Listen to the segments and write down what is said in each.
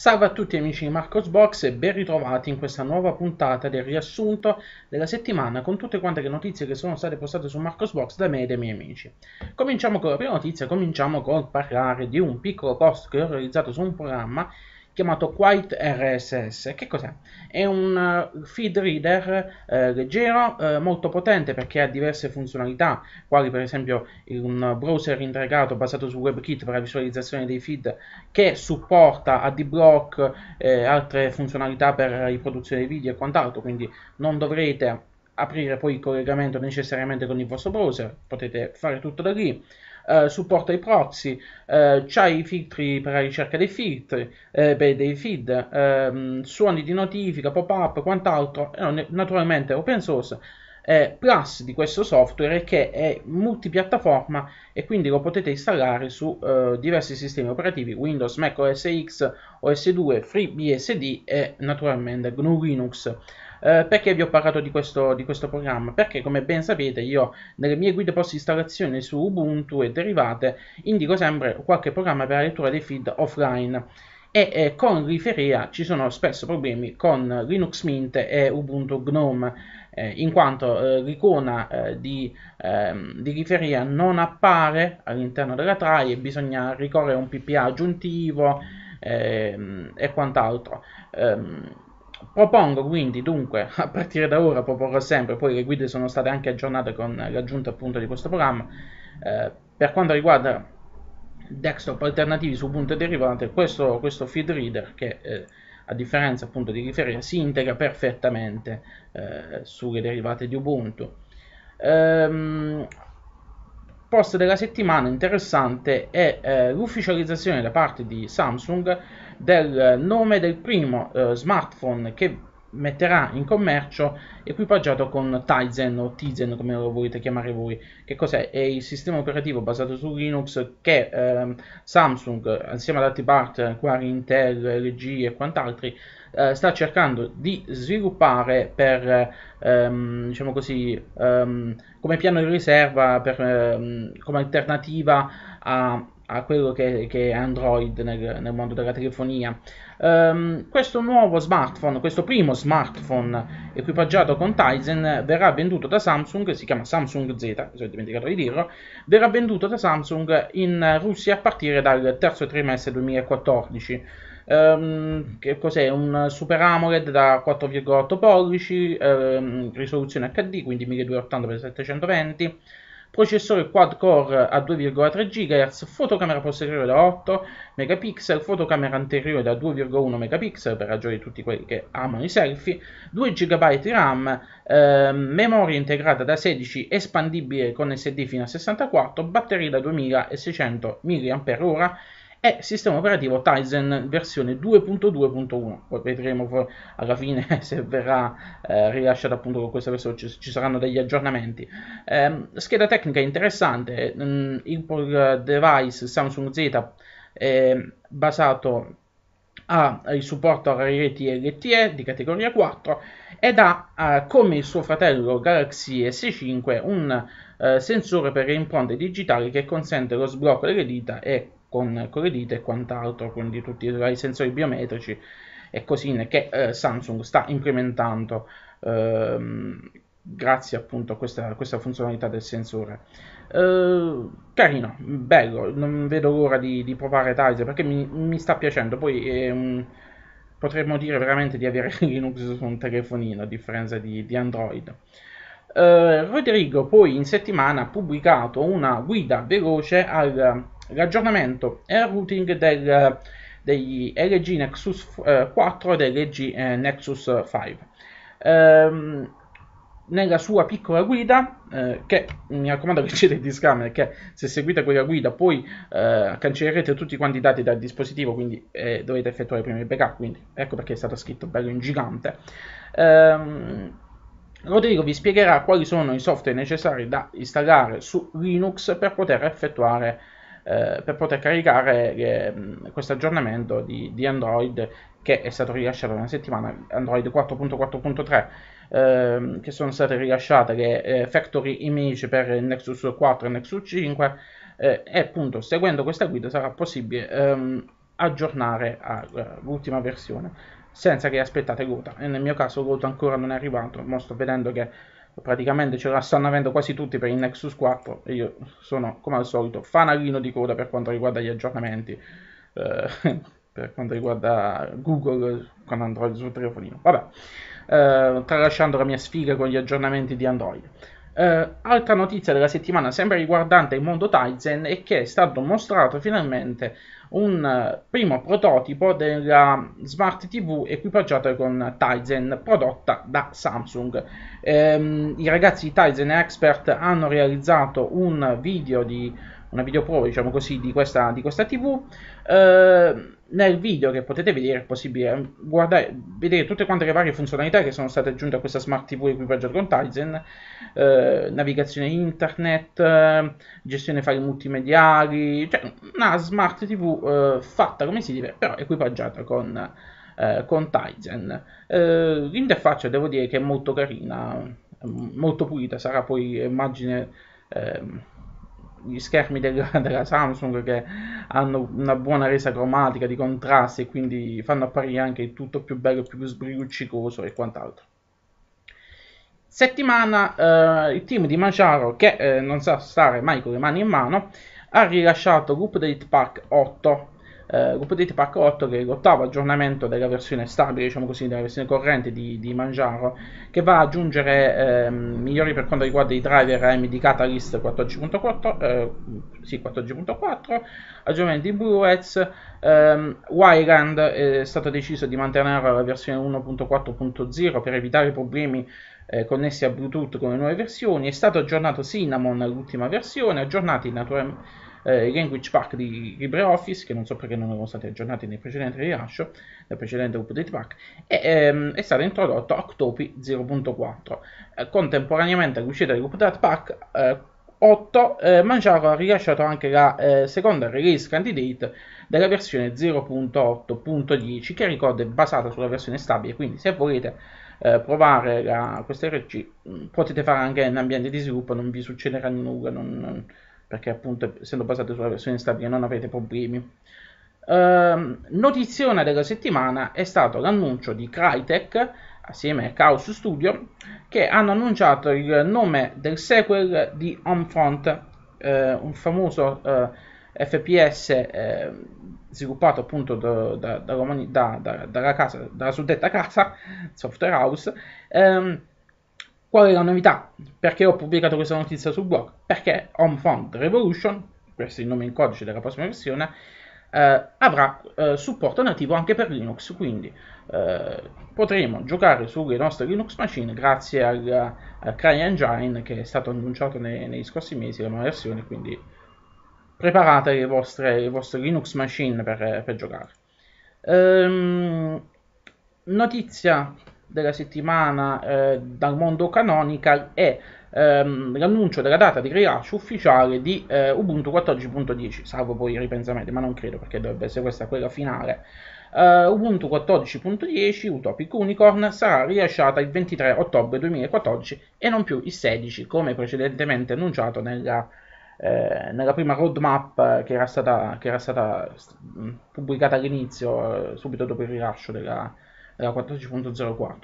Salve a tutti amici di Marcosbox e ben ritrovati in questa nuova puntata del riassunto della settimana con tutte quante le notizie che sono state postate su Marcosbox da me e dai miei amici. Cominciamo con la prima notizia, cominciamo col parlare di un piccolo post che ho realizzato su un programma chiamato Quiet RSS. Che cos'è? È un eh, feed reader eh, leggero, eh, molto potente perché ha diverse funzionalità, quali per esempio un browser integrato basato su WebKit per la visualizzazione dei feed che supporta AdBlock, eh, altre funzionalità per la riproduzione dei video e quant'altro, quindi non dovrete aprire poi il collegamento necessariamente con il vostro browser, potete fare tutto da lì eh, supporta i proxy, eh, i filtri per la ricerca dei filtri, eh, beh, dei feed, ehm, suoni di notifica, pop-up, quant'altro, eh, naturalmente open source. Eh, plus di questo software è che è multipiattaforma e quindi lo potete installare su eh, diversi sistemi operativi Windows, Mac OS X, OS2, FreeBSD e naturalmente GNU Linux. Eh, perché vi ho parlato di questo, di questo, programma? Perché come ben sapete io nelle mie guide post installazione su Ubuntu e derivate indico sempre qualche programma per la lettura dei feed offline e eh, con Riferia ci sono spesso problemi con Linux Mint e Ubuntu Gnome eh, in quanto eh, l'icona eh, di, ehm, di Liferia non appare all'interno della try e bisogna ricorrere a un PPA aggiuntivo ehm, e quant'altro ehm, Propongo quindi, dunque, a partire da ora, proporrò sempre, poi le guide sono state anche aggiornate con l'aggiunta appunto di questo programma, eh, per quanto riguarda desktop alternativi su punte derivate, questo, questo feed reader che... Eh, a differenza appunto di riferire si integra perfettamente eh, sulle derivate di Ubuntu. Ehm, post della settimana interessante è eh, l'ufficializzazione da parte di Samsung del nome del primo eh, smartphone che metterà in commercio equipaggiato con Tizen o Tizen come lo volete chiamare voi che cos'è? è il sistema operativo basato su Linux che eh, Samsung insieme ad altri partner quali Intel, LG e quant'altri eh, sta cercando di sviluppare per ehm, diciamo così ehm, come piano di riserva per, ehm, come alternativa a, a quello che, che, è Android nel, nel mondo della telefonia Um, questo nuovo smartphone, questo primo smartphone equipaggiato con Tizen verrà venduto da Samsung, si chiama Samsung Z, se ho dimenticato di dirlo, verrà venduto da Samsung in Russia a partire dal terzo trimestre 2014. Um, ehm, che cos'è? Un Super AMOLED da 4,8 pollici, um, risoluzione HD, quindi 1280x720 processore quad-core a 2,3 GHz, fotocamera posteriore da 8 megapixel, fotocamera anteriore da 2,1 megapixel per ragioni di tutti quelli che amano i selfie, 2 GB di RAM, eh, memoria integrata da 16 espandibile con SD fino a 64, batteria da 2600 mAh e sistema operativo Tizen versione 2.2.1. Poi vedremo alla fine se verrà eh, rilasciata appunto con questa versione, ci, ci saranno degli aggiornamenti. Eh, scheda tecnica interessante, mm, il device Samsung Z è basato ha il supporto a reti LTE di categoria 4 ed ha eh, come il suo fratello Galaxy S5 un eh, sensore per le impronte digitali che consente lo sblocco delle dita e con, con le dita e quant'altro, quindi tutti i sensori biometrici e cosine che eh, Samsung sta implementando ehm, grazie appunto a questa, questa, funzionalità del sensore. Eh, carino, bello, non vedo l'ora di, di provare Tizer perché mi, mi, sta piacendo, poi ehm, potremmo dire veramente di avere Linux su un telefonino a differenza di, di Android. Eh, Rodrigo poi in settimana ha pubblicato una guida veloce al l'aggiornamento e il routing del, degli LG Nexus 4 eh, e degli LG eh, Nexus 5. Ehm, nella sua piccola guida, eh, che mi raccomando leggete il disclaimer, perché se seguite quella guida poi eh, cancellerete tutti quanti i dati dal dispositivo, quindi eh, dovete effettuare prima il backup, quindi ecco perché è stato scritto bello in gigante. Ehm, Rodrigo vi spiegherà quali sono i software necessari da installare su Linux per poter effettuare eh, per poter caricare le, eh, questo aggiornamento di, di, Android che è stato rilasciato una settimana, Android 4.4.3, ehm, che sono state rilasciate le eh, factory image per Nexus 4 e Nexus 5 eh, e appunto seguendo questa guida sarà possibile ehm, aggiornare all'ultima eh, versione senza che aspettate Gota. E nel mio caso Gota ancora non è arrivato, ma sto vedendo che praticamente ce la stanno avendo quasi tutti per il Nexus 4 e io sono come al solito fanalino di coda per quanto riguarda gli aggiornamenti eh, per quanto riguarda Google con Android sul telefonino vabbè eh, tralasciando la mia sfiga con gli aggiornamenti di Android Uh, altra notizia della settimana, sempre riguardante il mondo Tizen, è che è stato mostrato finalmente un eh, primo prototipo della Smart TV equipaggiata con Tizen prodotta da Samsung. Um, I ragazzi di Tizen Expert hanno realizzato un video di una videoprova, diciamo così, di questa, di questa TV. Eh, nel video che potete vedere è possibile ehm, guardare, vedere tutte quante le varie funzionalità che sono state aggiunte a questa smart TV equipaggiata con Tizen, eh, navigazione internet, gestione file multimediali, cioè una smart TV eh, fatta come si deve, però equipaggiata con, eh, con Tizen. Eh, l'interfaccia devo dire che è molto carina, molto pulita, sarà poi immagine ehm, gli schermi del, della Samsung che hanno una buona resa cromatica di contrasti e quindi fanno apparire anche tutto più bello, più sbriluccicoso e quant'altro. Settimana eh, il team di Maciaro, che eh, non sa stare mai con le mani in mano, ha rilasciato l'update pack 8 eh, potete 8 che è l'ottavo aggiornamento della versione stabile, diciamo così, della versione corrente di, di Manjaro, che va ad aggiungere eh, migliori per quanto riguarda i driver AMD eh, Catalyst 14.4, eh, sì, 14.4 aggiornamenti di BlueX, ehm, Wireland è stato deciso di mantenere la versione 1.4.0 per evitare problemi eh, connessi a Bluetooth con le nuove versioni, è stato aggiornato Cinnamon all'ultima versione, aggiornati naturalmente eh, language pack di LibreOffice, che non so perché non erano stati aggiornati nel precedente rilascio, nel precedente update pack, e ehm, è stato introdotto Octopi 0.4. Eh, contemporaneamente all'uscita dell'update pack, eh, 8 eh, Manjaro ha rilasciato anche la eh, seconda release candidate della versione 0.8.10 che ricordo è basata sulla versione stabile quindi se volete eh, provare la, questa RC potete fare anche in ambiente di sviluppo non vi succederà nulla non, non perché appunto essendo basato sulla versione stabile non avete problemi. Um, ehm, notiziona della settimana è stato l'annuncio di Crytek assieme a Chaos Studio che hanno annunciato il nome del sequel di Homefront, eh, un famoso eh, FPS eh, sviluppato appunto da, da, da, dalla, casa, dalla suddetta casa Software House. Ehm, Qual è la novità? Perché ho pubblicato questa notizia sul blog? Perché Home HomeFont Revolution, questo è il nome in codice della prossima versione, eh, avrà eh, supporto nativo anche per Linux, quindi eh, potremo giocare sulle nostre Linux machine grazie al, al CryEngine che è stato annunciato nei, negli scorsi mesi, la nuova versione, quindi preparate le vostre, le vostre Linux machine per, per giocare. Ehm, notizia della settimana eh, dal mondo canonical è ehm, l'annuncio della data di rilascio ufficiale di eh, Ubuntu 14.10, salvo poi i ripensamenti, ma non credo perché dovrebbe essere questa quella finale. Uh, Ubuntu 14.10 Utopic Unicorn sarà rilasciata il 23 ottobre 2014 e non più il 16 come precedentemente annunciato nella, eh, nella prima roadmap che era stata, che era stata mm, pubblicata all'inizio, eh, subito dopo il rilascio della, la 14.04.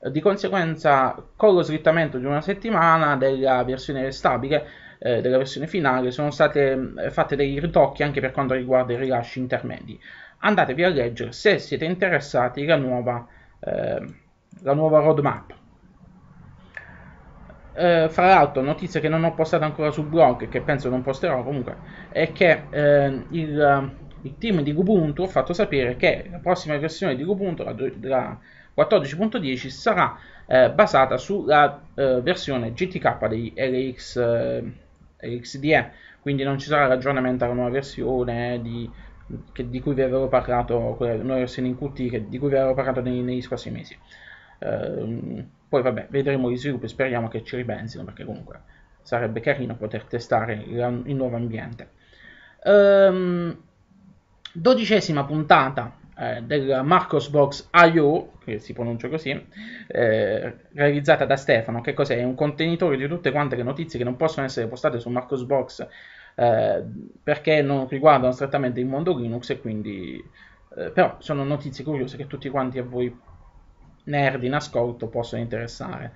Eh, di conseguenza, con lo slittamento di una settimana della versione stabile, eh, della versione finale, sono state fatte dei ritocchi anche per quanto riguarda i rilasci intermedi. Andatevi a leggere se siete interessati la nuova, eh, la nuova roadmap. Eh, fra l'altro, notizia che non ho postato ancora sul blog, che penso non posterò comunque, è che ehm, il il team di Ubuntu ha fatto sapere che la prossima versione di Ubuntu, la, la 14.10, sarà eh, basata sulla eh, versione GTK di LX, eh, LXDE, quindi non ci sarà l'aggiornamento alla nuova versione di, che, di cui vi avevo parlato, quella nuova versione in Qt che, di cui vi avevo parlato nei, negli scorsi mesi. Ehm, poi vabbè, vedremo gli sviluppi, speriamo che ci ripensino perché comunque sarebbe carino poter testare la, il nuovo ambiente. Um, dodicesima puntata eh, del Marcos Box IO, che si pronuncia così, eh, realizzata da Stefano, che cos'è? È un contenitore di tutte quante le notizie che non possono essere postate su Marcos Box eh, perché non riguardano strettamente il mondo Linux e quindi... Eh, però sono notizie curiose che tutti quanti a voi nerd in ascolto possono interessare.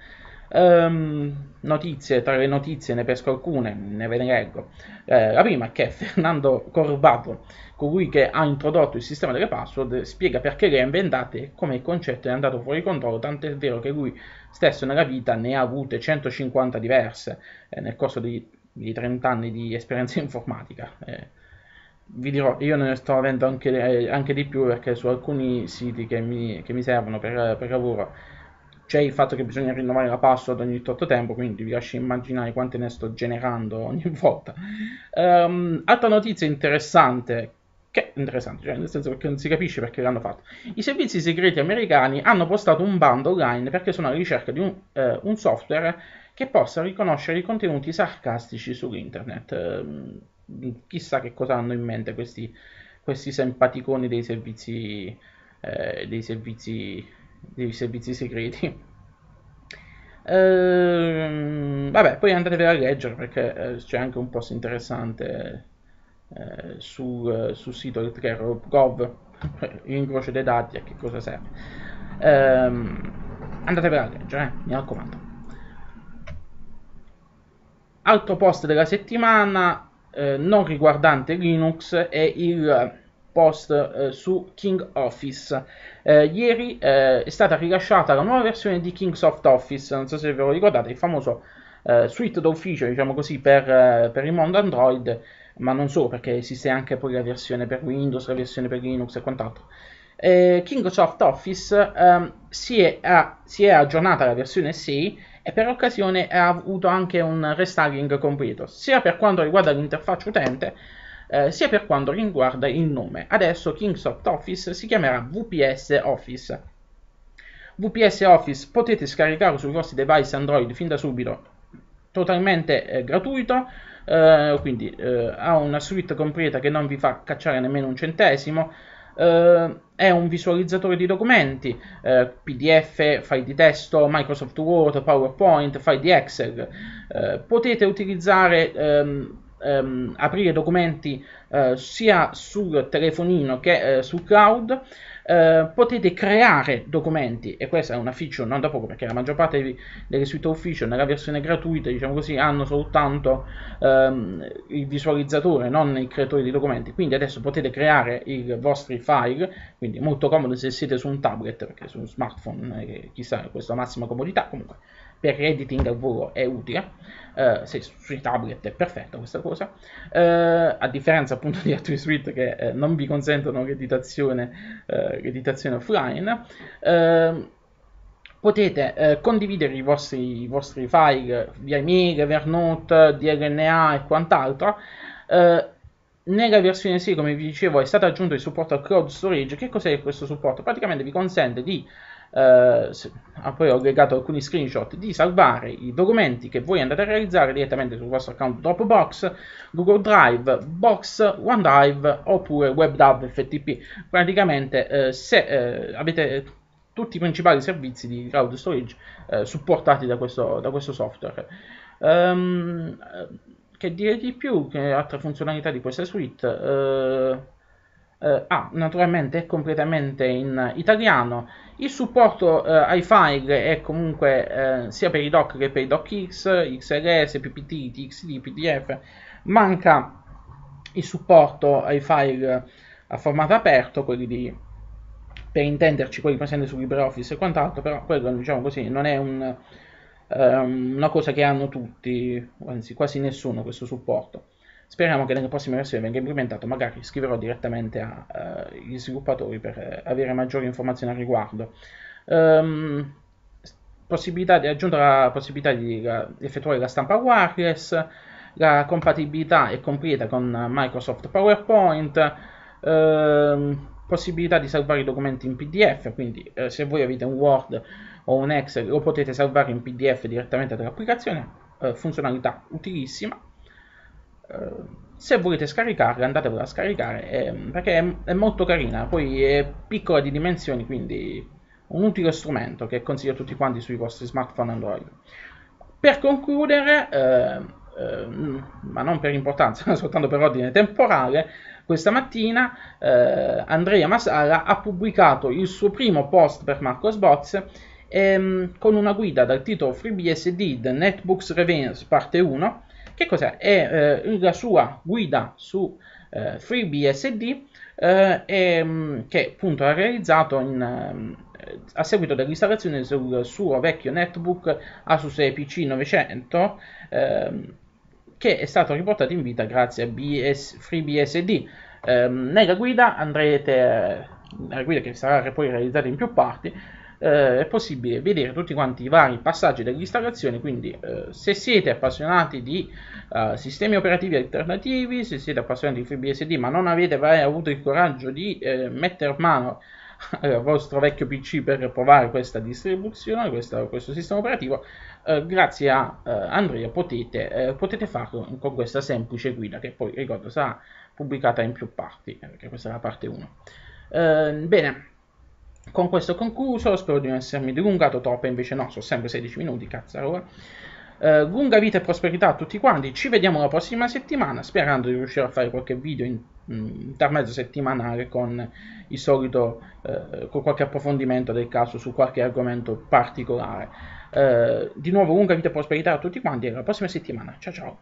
Um, notizie, tra le notizie ne pesco alcune, ne ve ne leggo. Eh, la prima è che Fernando Corvato, colui che ha introdotto il sistema delle password, spiega perché le ha inventate e come il concetto è andato fuori controllo, tant'è vero che lui stesso nella vita ne ha avute 150 diverse eh, nel corso di, di, 30 anni di esperienza informatica. Eh, vi dirò, io ne sto avendo anche, eh, anche, di più perché su alcuni siti che mi, che mi servono per, per lavoro c'è il fatto che bisogna rinnovare la password ogni tot tempo, quindi vi lascio immaginare quante ne sto generando ogni volta. Um, altra notizia interessante, che è interessante, cioè nel senso che non si capisce perché l'hanno fatto. I servizi segreti americani hanno postato un bando online perché sono alla ricerca di un, eh, un software che possa riconoscere i contenuti sarcastici su internet. Um, chissà che cosa hanno in mente questi, questi simpaticoni dei servizi, eh, dei servizi dei servizi segreti. Ehm, vabbè, poi andatevi a leggere perché eh, c'è anche un post interessante eh, su, eh, sul sito elettrero.gov, l'incrocio eh, dei dati a che cosa serve. Ehm, andatevi a leggere, eh, mi raccomando. Altro post della settimana eh, non riguardante Linux è il post eh, su King Office. Eh, ieri eh, è stata rilasciata la nuova versione di Kingsoft Office, non so se ve lo ricordate, il famoso eh, suite d'ufficio, diciamo così, per, eh, per, il mondo Android, ma non solo, perché esiste anche poi la versione per Windows, la versione per Linux e quant'altro. Eh, Kingsoft Office ehm, si, è, ah, si è aggiornata alla versione 6 e per occasione ha avuto anche un restyling completo, sia per quanto riguarda l'interfaccia utente, eh, sia per quanto riguarda il nome. Adesso Kingsoft Office si chiamerà VPS Office. VPS Office potete scaricarlo sui vostri device Android fin da subito, totalmente eh, gratuito. Eh, quindi eh, ha una suite completa che non vi fa cacciare nemmeno un centesimo. Uh, è un visualizzatore di documenti, uh, eh, PDF, file di testo, Microsoft Word, PowerPoint, file di Excel. Uh, potete utilizzare um, ehm, aprire documenti eh, sia sul telefonino che eh, sul cloud eh, potete creare documenti e questa è una feature non da poco perché la maggior parte delle suite official nella versione gratuita diciamo così hanno soltanto ehm, il visualizzatore non il creatore di documenti quindi adesso potete creare i vostri file quindi molto comodo se siete su un tablet perché su un smartphone eh, chissà questa massima comodità comunque per editing al volo è utile, uh, se sui tablet è perfetta questa cosa, uh, a differenza appunto di altri suite che uh, non vi consentono l'editazione editazione offline, eh, potete eh, condividere i vostri, i vostri, file via email, Evernote, DLNA e quant'altro. Eh, nella versione 6, come vi dicevo, è stato aggiunto il supporto al cloud storage. Che cos'è questo supporto? Praticamente vi consente di eh, ah, poi ho aggregato alcuni screenshot, di salvare i documenti che voi andate a realizzare direttamente sul vostro account Dropbox, Google Drive, Box, OneDrive oppure WebDAV FTP. Praticamente eh, se eh, avete tutti i principali servizi di cloud storage eh, supportati da questo, da questo software. Um, che dire di più che altre funzionalità di questa suite? Eh, eh, ah, naturalmente è completamente in italiano. Il supporto eh, ai file è comunque eh, sia per i doc che per i docx, xls, ppt, txd, pdf. Manca il supporto ai file a formato aperto, quelli di per intenderci quelli presenti su LibreOffice e quant'altro, però quello diciamo così non è un, ehm, una cosa che hanno tutti, anzi quasi nessuno questo supporto. Speriamo che nelle prossime versioni venga implementato, magari scriverò direttamente agli eh, uh, sviluppatori per eh, avere maggiori informazioni al riguardo. Um, possibilità di aggiungere la possibilità di, la, eh, di effettuare la stampa wireless, la compatibilità è completa con Microsoft PowerPoint, ehm, possibilità di salvare i documenti in PDF, quindi eh, se voi avete un Word o un Excel lo potete salvare in PDF direttamente dall'applicazione, eh, funzionalità utilissima. Eh, se volete scaricarla andatevela a scaricare eh, perché è, è, molto carina poi è piccola di dimensioni quindi un utile strumento che consiglio a tutti quanti sui vostri smartphone Android per concludere eh, eh, ma non per importanza soltanto per ordine temporale questa mattina eh, Andrea Masala ha pubblicato il suo primo post per Marcos Box ehm, con una guida dal titolo FreeBSD The Netbooks Revenge parte 1 che cos'è? È eh, la sua guida su eh, FreeBSD eh, e, mm, che appunto ha realizzato in, eh, a seguito dell'installazione sul suo vecchio netbook Asus EPC 900 ehm, che è stato riportato in vita grazie a BS, FreeBSD. Ehm, nella guida andrete, eh, nella guida che sarà poi realizzata in più parti, eh, è possibile vedere tutti quanti i vari passaggi dell'installazione, quindi eh, se siete appassionati di eh, sistemi operativi alternativi, se siete appassionati di FreeBSD ma non avete mai avuto il coraggio di eh, mettere mano al vostro vecchio PC per provare questa distribuzione, questa, questo sistema operativo, eh, grazie a eh, Andrea potete, eh, potete, farlo con questa semplice guida che poi ricordo sarà pubblicata in più parti, eh, perché questa è la parte 1. Eh, bene, con questo concluso, spero di non essermi dilungato troppo, invece no, sono sempre 16 minuti, cazzarola. Eh, lunga vita e prosperità a tutti quanti, ci vediamo la prossima settimana, sperando di riuscire a fare qualche video in, intermezzo settimanale con il solito, eh, con qualche approfondimento del caso su qualche argomento particolare. Eh, di nuovo lunga vita e prosperità a tutti quanti e alla prossima settimana, ciao ciao!